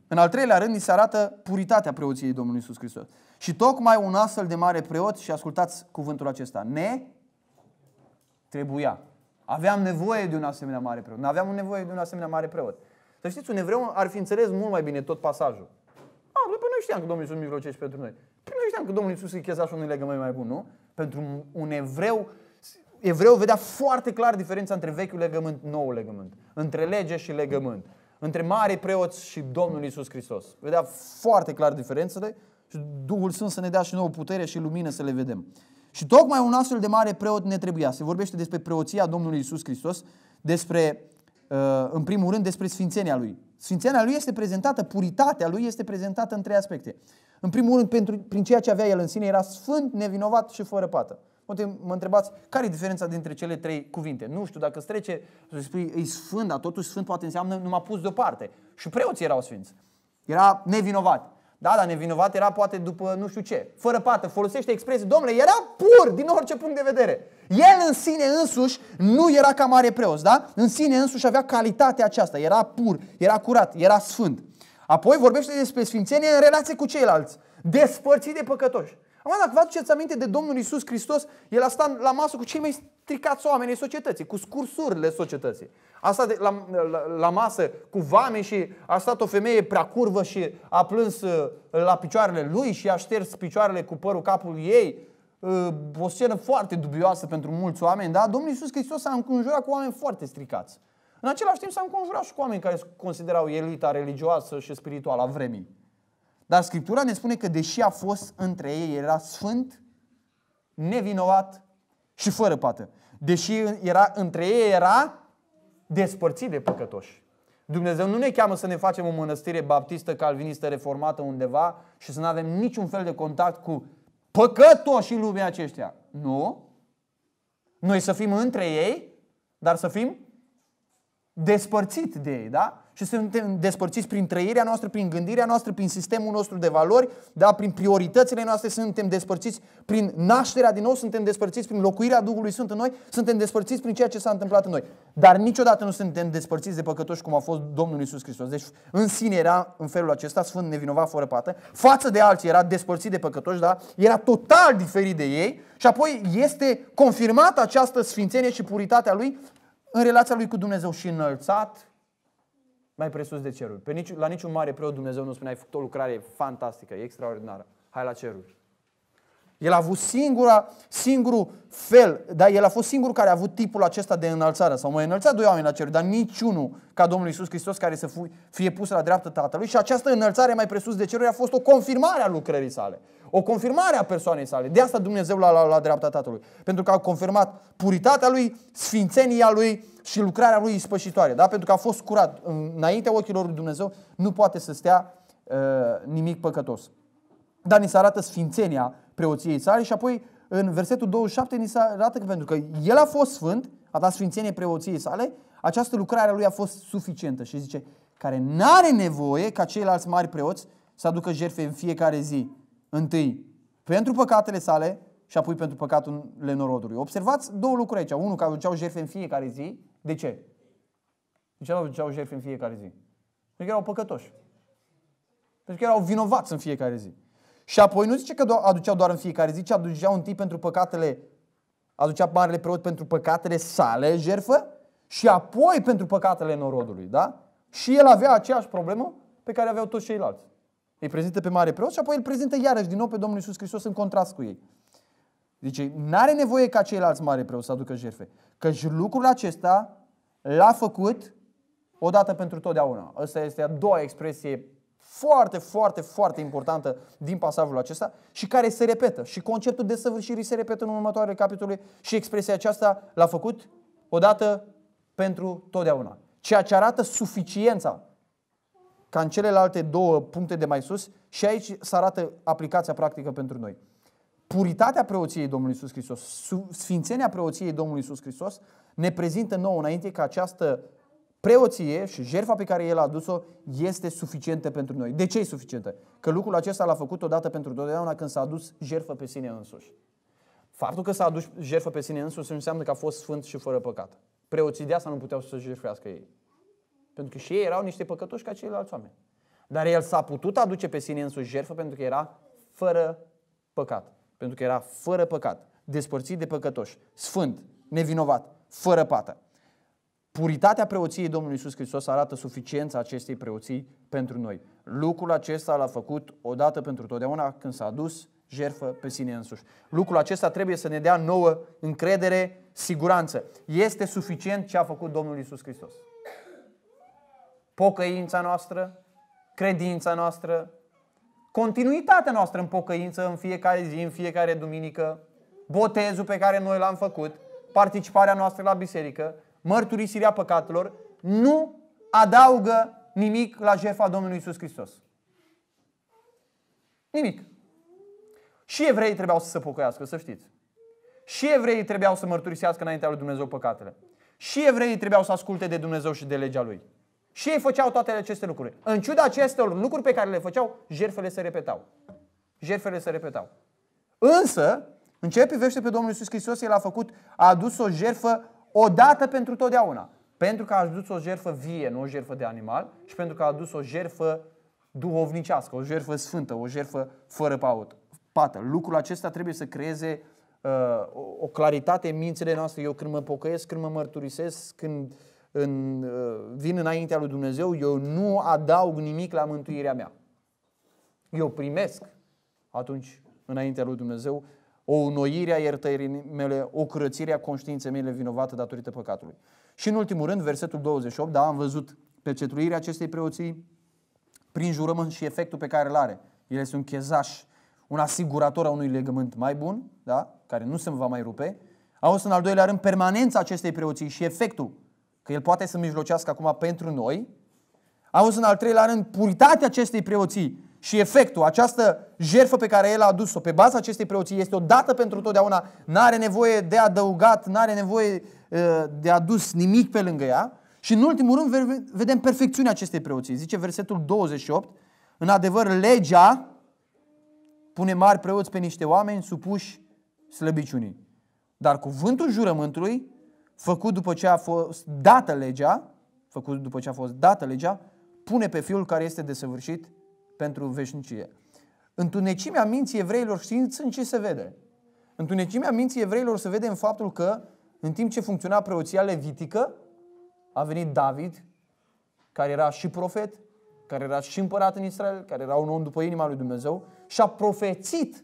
S1: În al treilea rând, ni se arată puritatea preoției Domnului Isus Hristos. Și tocmai un astfel de mare preot, și ascultați cuvântul acesta, ne trebuia. Aveam nevoie de un asemenea mare preot. Nu aveam nevoie de un asemenea mare preot. Să știți, un evreu ar fi înțeles mult mai bine tot pasajul. A, ah, după noi știam că Domnul Iisus mijlocește pentru noi. Păi noi știam că Domnul Iisus e chezașul unui legământ mai bun, nu? Pentru un evreu, evreu vedea foarte clar diferența între vechiul legământ, noul legământ între lege și legământ, între mari preoți și Domnul Isus Hristos. Vedea foarte clar diferențele și Duhul Sfânt să ne dea și nouă putere și lumină să le vedem. Și tocmai un astfel de mare preot ne trebuia. Se vorbește despre preoția Domnului Isus Hristos, despre, uh, în primul rând, despre sfințenia lui. Sfințenia lui este prezentată, puritatea lui este prezentată în trei aspecte. În primul rând, pentru, prin ceea ce avea el în sine, era sfânt, nevinovat și fără pată. Poate mă întrebați, care e diferența dintre cele trei cuvinte? Nu știu, dacă îți trece, să spui, e sfânt, dar totuși sfânt poate înseamnă a pus deoparte. Și preoții erau sfinți. Era nevinovat. Da, dar nevinovat era poate după nu știu ce. Fără pată, folosește expresii. Domnule, era pur din orice punct de vedere. El în sine însuși nu era ca mare preos, da? În sine însuși avea calitatea aceasta. Era pur, era curat, era sfânt. Apoi vorbește despre sfințenie în relație cu ceilalți. Despărțit de păcătoși. Acum, dacă vă aduceți aminte de Domnul Isus Hristos, el a stat la masă cu cei mai stricați oameni ai societății, cu scursurile societății. A stat la, la, la masă cu vame și a stat o femeie prea curvă și a plâns uh, la picioarele lui și a șters picioarele cu părul capului ei. Uh, o scenă foarte dubioasă pentru mulți oameni, dar Domnul Isus Hristos s-a înconjurat cu oameni foarte stricați. În același timp s-a înconjurat și cu oameni care se considerau elita religioasă și spirituală a vremii. Dar Scriptura ne spune că deși a fost între ei, era sfânt, nevinovat și fără pată. Deși era între ei, era despărțit de păcătoși. Dumnezeu nu ne cheamă să ne facem o mănăstire baptistă, calvinistă, reformată undeva și să nu avem niciun fel de contact cu păcătoșii lumea aceștia. Nu. Noi să fim între ei, dar să fim despărțit de ei, da? și suntem despărțiți prin trăirea noastră, prin gândirea noastră, prin sistemul nostru de valori, da? prin prioritățile noastre suntem despărțiți, prin nașterea din nou suntem despărțiți, prin locuirea Duhului Sfânt în noi, suntem despărțiți prin ceea ce s-a întâmplat în noi. Dar niciodată nu suntem despărțiți de păcătoși cum a fost Domnul Isus Hristos. Deci în sine era în felul acesta sfânt, nevinovat, fără pată. Față de alții era despărțit de păcătoși, da? era total diferit de ei și apoi este confirmată această sfințenie și puritatea lui în relația lui cu Dumnezeu și înălțat mai presus de ceruri. Pe nici, la niciun mare preot Dumnezeu nu spune, ai făcut o lucrare fantastică, e extraordinară, hai la ceruri. El a avut singura, singurul fel, dar el a fost singurul care a avut tipul acesta de înălțare. S-au mai înălțat doi oameni la cer, dar niciunul ca Domnul Isus Hristos care să fie pus la dreapta Tatălui. Și această înălțare mai presus de ceruri a fost o confirmare a lucrării sale. O confirmare a persoanei sale. De asta Dumnezeu l-a luat la dreapta Tatălui. Pentru că a confirmat puritatea lui, sfințenia lui și lucrarea lui ispășitoare. Da? Pentru că a fost curat. Înaintea ochilor lui Dumnezeu nu poate să stea uh, nimic păcătos. Dar ni se arată sfințenia preoției sale și apoi în versetul 27 ni se arată că pentru că el a fost sfânt, a dat sfințenie preoției sale, această lucrare a lui a fost suficientă și zice care n-are nevoie ca ceilalți mari preoți să aducă jertfe în fiecare zi. Întâi pentru păcatele sale și apoi pentru păcatul lenorodului. Observați două lucruri aici. Unul, că aduceau jertfe în fiecare zi. De ce? De ce nu aduceau jertfe în fiecare zi? Pentru că erau păcătoși. Pentru că erau vinovați în fiecare zi. Și apoi nu zice că aduceau doar în fiecare zi, ci aducea un tip pentru păcatele, aducea marele preot pentru păcatele sale, jerfă, și apoi pentru păcatele norodului, da? Și el avea aceeași problemă pe care aveau toți ceilalți. Îi prezintă pe mare preot și apoi îl prezintă iarăși din nou pe Domnul Isus Hristos în contrast cu ei. Zice, n-are nevoie ca ceilalți mare preot să aducă jerfe. Căci lucrul acesta l-a făcut odată pentru totdeauna. Asta este a doua expresie foarte, foarte, foarte importantă din pasajul acesta și care se repetă. Și conceptul de săvârșirii se repetă în următoarele capitole și expresia aceasta l-a făcut odată pentru totdeauna. Ceea ce arată suficiența ca în celelalte două puncte de mai sus și aici se arată aplicația practică pentru noi. Puritatea preoției Domnului Iisus Hristos, sfințenia preoției Domnului Iisus Hristos ne prezintă nouă înainte că această preoție și jertfa pe care el a adus-o este suficientă pentru noi. De ce e suficientă? Că lucrul acesta l-a făcut odată pentru totdeauna când s-a adus jertfă pe sine însuși. Faptul că s-a adus jertfă pe sine însuși înseamnă că a fost sfânt și fără păcat. Preoții de asta nu puteau să jertfească ei. Pentru că și ei erau niște păcătoși ca ceilalți oameni. Dar el s-a putut aduce pe sine însuși jertfă pentru că era fără păcat. Pentru că era fără păcat, despărțit de păcătoși, sfânt, nevinovat, fără pată. Puritatea preoției Domnului Iisus Hristos arată suficiența acestei preoții pentru noi. Lucrul acesta l-a făcut odată pentru totdeauna când s-a dus jerfă pe sine însuși. Lucrul acesta trebuie să ne dea nouă încredere, siguranță. Este suficient ce a făcut Domnul Iisus Hristos. Pocăința noastră, credința noastră, continuitatea noastră în pocăință în fiecare zi, în fiecare duminică, botezul pe care noi l-am făcut, participarea noastră la biserică, mărturisirea păcatelor, nu adaugă nimic la jefa Domnului Isus Hristos. Nimic. Și evreii trebuiau să se pocăiască, să știți. Și evreii trebuiau să mărturisească înaintea lui Dumnezeu păcatele. Și evreii trebuiau să asculte de Dumnezeu și de legea lui. Și ei făceau toate aceste lucruri. În ciuda acestor lucruri pe care le făceau, jertfele se repetau. Jertfele se repetau. Însă, în ce privește pe Domnul Iisus Hristos, El a făcut, a adus o jertfă o dată pentru totdeauna. Pentru că a adus o jerfă vie, nu o jerfă de animal, și pentru că a adus o jerfă duhovnicească, o jerfă sfântă, o jerfă fără paut, pată. Lucrul acesta trebuie să creeze uh, o claritate în mințile noastre. Eu când mă pocăiesc, când mă mărturisesc, când în, uh, vin înaintea lui Dumnezeu, eu nu adaug nimic la mântuirea mea. Eu primesc atunci înaintea lui Dumnezeu o înnoire a iertării mele, o curățire a conștiinței mele vinovată datorită păcatului. Și în ultimul rând, versetul 28, da, am văzut pecetruirea acestei preoții prin jurământ și efectul pe care îl are. El este un chezaș, un asigurator a unui legământ mai bun, da, care nu se va mai rupe. Au în al doilea rând, permanența acestei preoții și efectul, că el poate să mijlocească acum pentru noi. Au în al treilea rând, puritatea acestei preoții, și efectul, această jertfă pe care el a adus-o pe baza acestei preoții este o dată pentru totdeauna, nu are nevoie de adăugat, nu are nevoie uh, de adus nimic pe lângă ea. Și în ultimul rând vedem perfecțiunea acestei preoții. Zice versetul 28, în adevăr legea pune mari preoți pe niște oameni supuși slăbiciunii. Dar cuvântul jurământului, făcut după ce a fost dată legea, făcut după ce a fost dată legea, pune pe fiul care este desăvârșit pentru veșnicie. Întunecimea minții evreilor știți în ce se vede? Întunecimea minții evreilor se vede în faptul că în timp ce funcționa preoția levitică, a venit David, care era și profet, care era și împărat în Israel, care era un om după inima lui Dumnezeu, și a profețit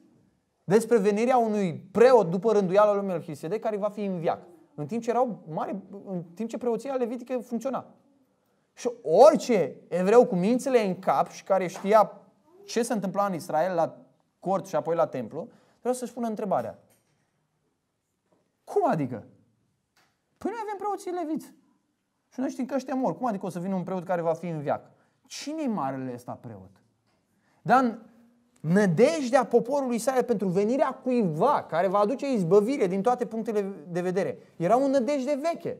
S1: despre venirea unui preot după rânduiala lui Melchizedek, care va fi în viac. În timp ce, erau mare, în timp ce preoția levitică funcționa. Și orice evreu cu mințele în cap și care știa ce se întâmpla în Israel la cort și apoi la templu, vreau să-și pună întrebarea. Cum adică? Păi noi avem preoții leviți. Și noi știm că ăștia mor. Cum adică o să vină un preot care va fi în viac? cine e marele ăsta preot? Dar nădejdea poporului Israel pentru venirea cuiva care va aduce izbăvire din toate punctele de vedere era un nădejde veche.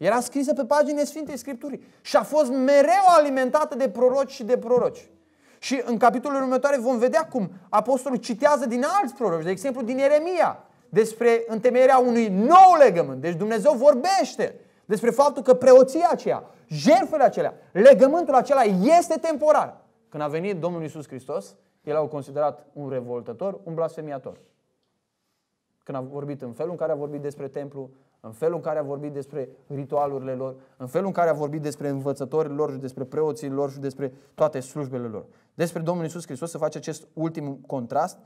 S1: Era scrisă pe pagine Sfintei Scripturii și a fost mereu alimentată de proroci și de proroci. Și în capitolul următoare vom vedea cum apostolul citează din alți proroci, de exemplu din Ieremia, despre întemeierea unui nou legământ. Deci Dumnezeu vorbește despre faptul că preoția aceea, jertfele acelea, legământul acela este temporar. Când a venit Domnul Isus Hristos, el au considerat un revoltător, un blasfemiator când a vorbit în felul în care a vorbit despre templu, în felul în care a vorbit despre ritualurile lor, în felul în care a vorbit despre învățătorii lor și despre preoții lor și despre toate slujbele lor. Despre Domnul Isus Hristos se face acest ultim contrast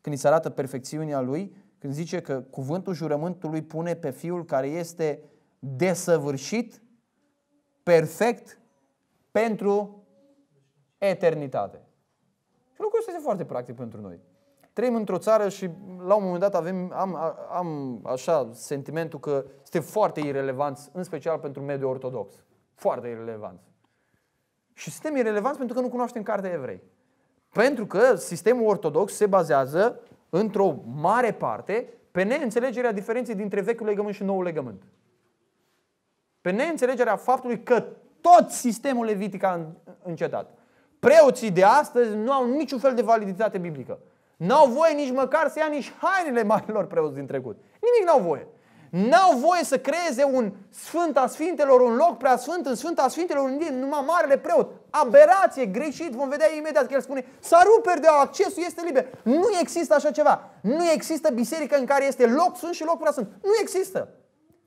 S1: când îi se arată perfecțiunea Lui, când zice că cuvântul jurământului pune pe Fiul care este desăvârșit, perfect pentru eternitate. Și lucrul ăsta este foarte practic pentru noi trăim într-o țară și la un moment dat avem, am, am așa sentimentul că suntem foarte irelevanți, în special pentru mediul ortodox. Foarte irelevanți. Și suntem irelevanți pentru că nu cunoaștem cartea evrei. Pentru că sistemul ortodox se bazează, într-o mare parte, pe neînțelegerea diferenței dintre vechiul legământ și noul legământ. Pe neînțelegerea faptului că tot sistemul levitic a încetat. Preoții de astăzi nu au niciun fel de validitate biblică. N-au voie nici măcar să ia nici hainele marilor preoți din trecut. Nimic n-au voie. N-au voie să creeze un Sfânt a Sfintelor, un loc prea sfânt în Sfânta Sfintelor, din numai marele preot. Aberație, greșit, vom vedea imediat că el spune s-a rupt de accesul este liber. Nu există așa ceva. Nu există biserică în care este loc sfânt și loc prea sfânt. Nu există.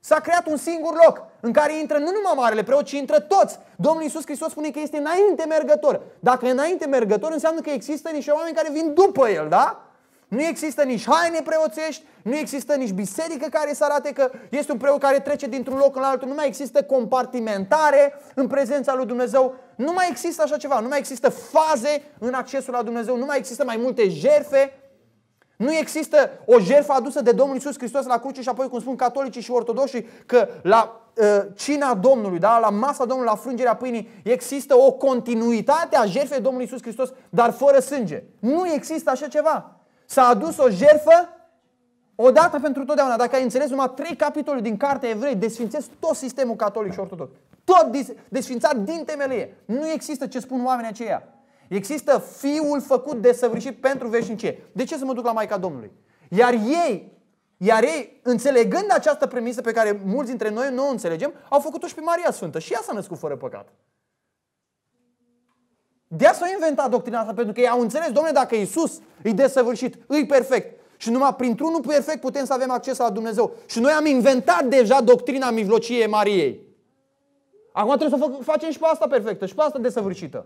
S1: S-a creat un singur loc în care intră nu numai marele preot, ci intră toți. Domnul Iisus Hristos spune că este înainte mergător. Dacă e înainte mergător, înseamnă că există niște oameni care vin după el, da? Nu există nici haine preoțești, nu există nici biserică care să arate că este un preot care trece dintr-un loc în altul, nu mai există compartimentare în prezența lui Dumnezeu, nu mai există așa ceva, nu mai există faze în accesul la Dumnezeu, nu mai există mai multe jerfe, nu există o jertfă adusă de Domnul Isus Hristos la cruce și apoi, cum spun catolicii și ortodoxi, că la uh, cina Domnului, da? la masa Domnului, la frângerea pâinii, există o continuitate a jertfei Domnului Isus Hristos, dar fără sânge. Nu există așa ceva. S-a adus o jertfă odată pentru totdeauna. Dacă ai înțeles numai trei capitole din Cartea Evrei, desfințesc tot sistemul catolic și ortodox. Tot desfințat din temelie. Nu există ce spun oamenii aceia. Există Fiul făcut de săvârșit pentru veșnicie. De ce să mă duc la Maica Domnului? Iar ei, iar ei, înțelegând această premisă pe care mulți dintre noi nu o înțelegem, au făcut-o și pe Maria Sfântă. Și ea s-a născut fără păcat. De asta s-a inventat doctrina asta, pentru că ei au înțeles, domnule, dacă Isus îi desăvârșit, îi perfect, și numai printr-unul perfect putem să avem acces la Dumnezeu. Și noi am inventat deja doctrina mijlociei Mariei. Acum trebuie să facem și pe asta perfectă, și pe asta desăvârșită.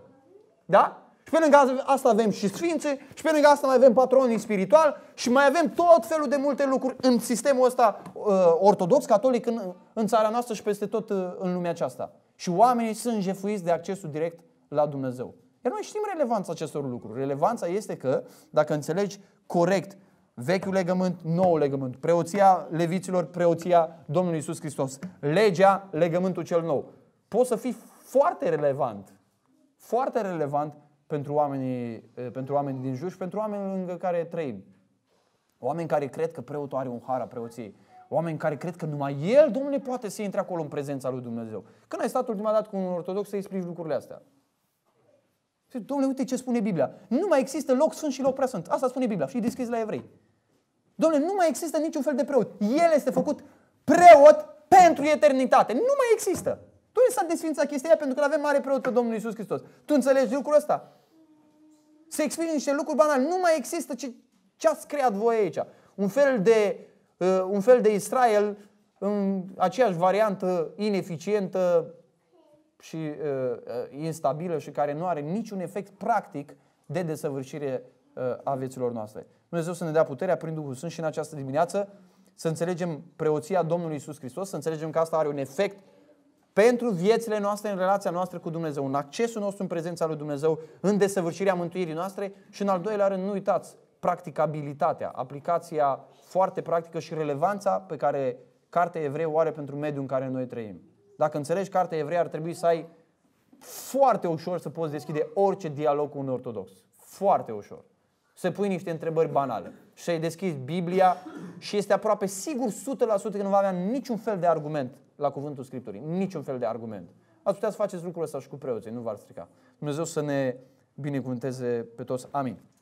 S1: Da? Și pe lângă asta avem și sfințe, și pe lângă asta mai avem patronii spiritual și mai avem tot felul de multe lucruri în sistemul ăsta uh, ortodox, catolic, în, în țara noastră și peste tot uh, în lumea aceasta. Și oamenii sunt jefuiți de accesul direct la Dumnezeu. Iar noi știm relevanța acestor lucruri. Relevanța este că, dacă înțelegi corect vechiul legământ, nou legământ, preoția leviților, preoția Domnului Isus Hristos, legea, legământul cel nou, poți să fii foarte relevant, foarte relevant pentru oamenii, pentru oamenii din jur și pentru oamenii lângă care trăim. Oameni care cred că preotul are un har a preoției. Oameni care cred că numai el, Domnule, poate să intre acolo în prezența lui Dumnezeu. Când ai stat ultima dată cu un ortodox să-i explici lucrurile astea? Domnule, uite ce spune Biblia. Nu mai există loc sfânt și loc prea sunt. Asta spune Biblia și deschis la evrei. Domnule, nu mai există niciun fel de preot. El este făcut preot pentru eternitate. Nu mai există. Tu i s-a desfințat chestia aia pentru că avem mare preot pe Domnul Isus Hristos. Tu înțelegi lucrul ăsta? Se explică niște lucruri banale. Nu mai există ce, ce ați creat voi aici. Un fel de, uh, un fel de Israel în aceeași variantă ineficientă și uh, uh instabilă și care nu are niciun efect practic de desăvârșire uh, a vieților noastre. Dumnezeu să ne dea puterea prin Duhul Sfânt și în această dimineață să înțelegem preoția Domnului Isus Hristos, să înțelegem că asta are un efect pentru viețile noastre în relația noastră cu Dumnezeu, în accesul nostru în prezența lui Dumnezeu, în desăvârșirea mântuirii noastre și în al doilea rând, nu uitați, practicabilitatea, aplicația foarte practică și relevanța pe care cartea evrei o are pentru mediul în care noi trăim. Dacă înțelegi cartea evrei, ar trebui să ai foarte ușor să poți deschide orice dialog cu un ortodox. Foarte ușor să pui niște întrebări banale. Și să-i deschizi Biblia și este aproape sigur 100% că nu va avea niciun fel de argument la cuvântul Scripturii. Niciun fel de argument. Ați putea să faceți lucrul ăsta și cu preoții, nu v-ar strica. Dumnezeu să ne binecuvânteze pe toți. Amin.